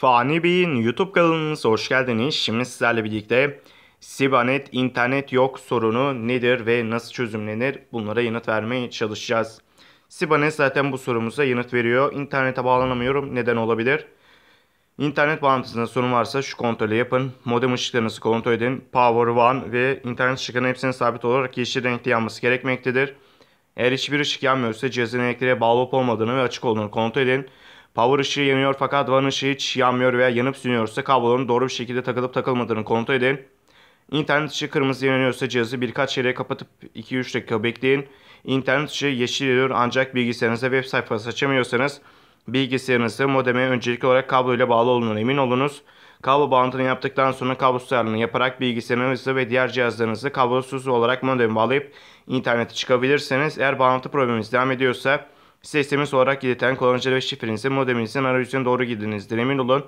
Fani Bey'in YouTube kanalımıza hoş geldiniz. Şimdi sizlerle birlikte Sibanet internet yok sorunu nedir ve nasıl çözümlenir bunlara yanıt vermeye çalışacağız. Sibanet zaten bu sorumuza yanıt veriyor. İnternete bağlanamıyorum. Neden olabilir? İnternet bağlantısında sorun varsa şu kontrolü yapın. Modem ışıklarınızı kontrol edin. Power One ve internet ışıklarının hepsinin sabit olarak yeşil renkte yanması gerekmektedir. Eğer hiçbir ışık yanmıyorsa cihazın elektriğe bağlı olup olmadığını ve açık olduğunu kontrol edin. Power ışığı yanıyor fakat WAN ışığı hiç yanmıyor veya yanıp sönüyorsa kabloların doğru bir şekilde takılıp takılmadığını kontrol edin. İnternet ışığı kırmızı yanıyorsa cihazı birkaç yere kapatıp 2-3 dakika bekleyin. İnternet ışığı yeşil yanıyor ancak bilgisayarınıza web sayfası açamıyorsanız bilgisayarınızı modeme öncelikli olarak kablo ile bağlı olduğundan emin olunuz. Kablo bağlantını yaptıktan sonra kablosuz ayarını yaparak bilgisayarınızı ve diğer cihazlarınızı kablosuz olarak modeme bağlayıp internete çıkabilirseniz eğer bağlantı probleminiz devam ediyorsa Size olarak giden kullanıcı ve şifrenizi modeminizin arayüzüne doğru girdiğinizden emin olun.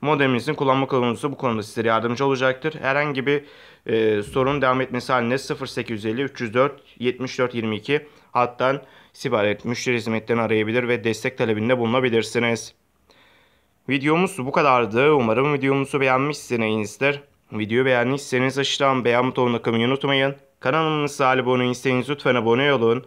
Modeminizin kullanma kılavuzu bu konuda size yardımcı olacaktır. Herhangi bir e, sorun devam etmesi halinde 0850 304 74 22 hattan sipariş müşteri hizmetlerini arayabilir ve destek talebinde bulunabilirsiniz. Videomuz bu kadardı. Umarım videomuzu beğenmişsinizdir. Videoyu beğendiyseniz aşağıdan beğen butonuna kılmayı unutmayın. Kanalımıza abone değilseniz lütfen abone olun.